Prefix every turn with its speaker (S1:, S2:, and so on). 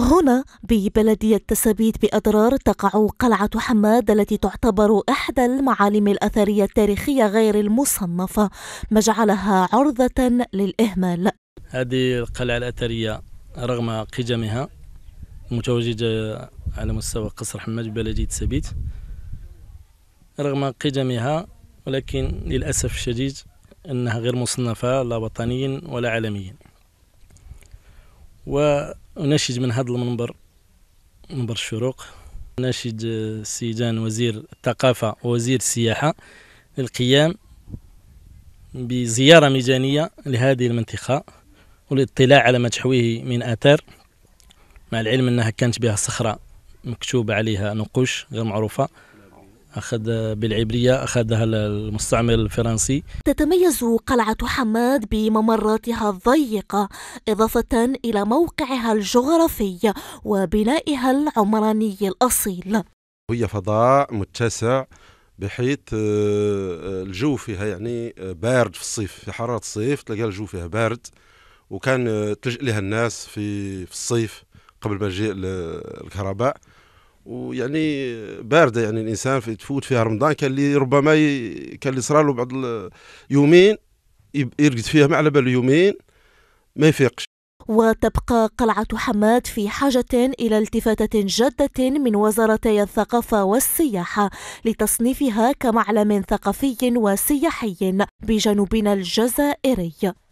S1: هنا ببلدية تسابيت بأضرار تقع قلعة حماد التي تعتبر إحدى المعالم الأثرية التاريخية غير المصنفة ما جعلها عرضة للإهمال
S2: هذه القلعة الأثرية رغم قجمها متواجدة على مستوى قصر حماد ببلدية تسابيت رغم قجمها ولكن للأسف الشديد أنها غير مصنفة لا وطنيا ولا عالميا و أناشد من هذا المنبر منبر الشروق ناشد السيدان آه، وزير الثقافة ووزير السياحة للقيام بزيارة ميزانية لهذه المنطقة والاطلاع على ما تحويه من آثار مع العلم أنها كانت بها صخرة مكتوب عليها نقوش غير معروفة أخذ بالعبرية أخذها المستعمر الفرنسي
S1: تتميز قلعة حماد بممراتها الضيقة إضافة إلى موقعها الجغرافي وبنائها العمراني الأصيل
S3: هي فضاء متسع بحيث آه، آه، الجو فيها يعني آه، بارد في الصيف في حرارة الصيف تلقى الجو فيها بارد وكان تلجأ لها الناس في الصيف قبل ما الكهرباء ويعني بارده يعني الانسان في تفوت فيها رمضان كان اللي ربما ي... كان اللي صرا له بعض يومين يرقد فيها ما على باله يومين ما يفيقش
S1: وتبقى قلعة حماد في حاجة إلى التفاتة جادة من وزارتي الثقافة والسياحة لتصنيفها كمعلم ثقافي وسياحي بجنوبنا الجزائري